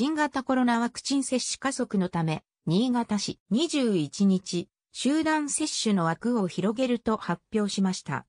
新型コロナワクチン接種加速のため、新潟市21日、集団接種の枠を広げると発表しました。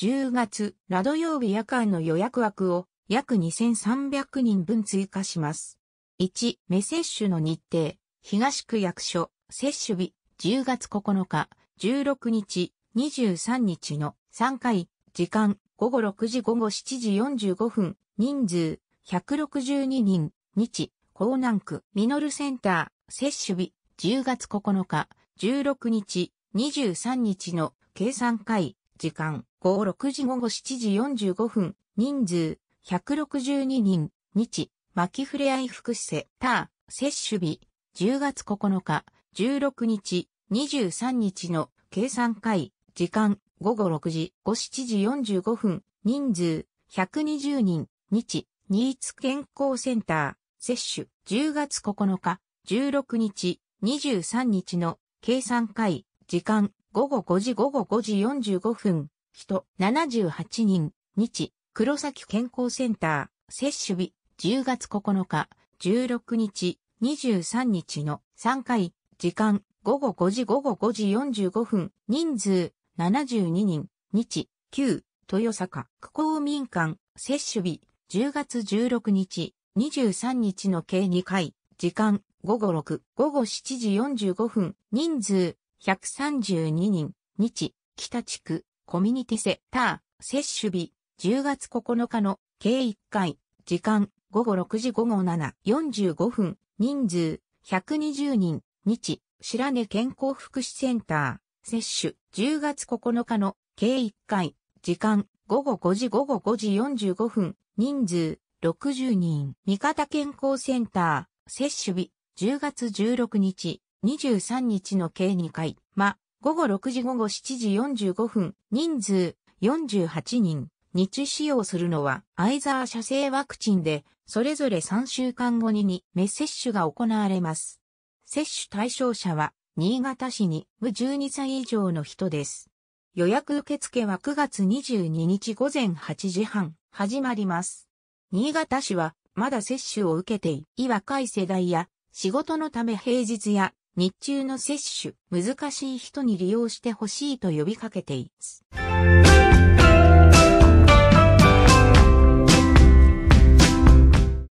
10月、ラド曜日夜間の予約枠を約2300人分追加します。1、目接種の日程、東区役所、接種日、10月9日、16日、23日の3回、時間、午後6時午後7時45分、人数、162人、日、港南区、ミノルセンター、接種日、10月9日、16日、23日の計算会、時間、午後6時午後7時45分、人数、162人、日、巻き触れ合い福祉セター、接種日、10月9日、16日、23日の計算会、時間、午後6時、午7時45分、人数、120人、日、新津健康センター、接種、10月9日、16日、23日の計算回、時間、午後5時午後5時45分、人、78人、日、黒崎健康センター、接種日、10月9日、16日、23日の3回、時間、午後5時午後5時45分、人数、72人、日、9、豊坂、区公民館、接種日、10月16日、23日の計2回、時間、午後6、午後7時45分、人数、132人、日、北地区、コミュニティセター、接種日、10月9日の計1回、時間、午後6時午後7、45分、人数、120人、日、白根健康福祉センター、接種、10月9日の計1回、時間、午後5時午後5時45分、人数、60人。味方健康センター、接種日、10月16日、23日の計2回。ま、午後6時午後7時45分。人数、48人。日使用するのは、アイザー社製ワクチンで、それぞれ3週間後に2目接種が行われます。接種対象者は、新潟市に無12歳以上の人です。予約受付は9月22日午前8時半、始まります。新潟市はまだ接種を受けていい若い世代や仕事のため平日や日中の接種難しい人に利用してほしいと呼びかけています。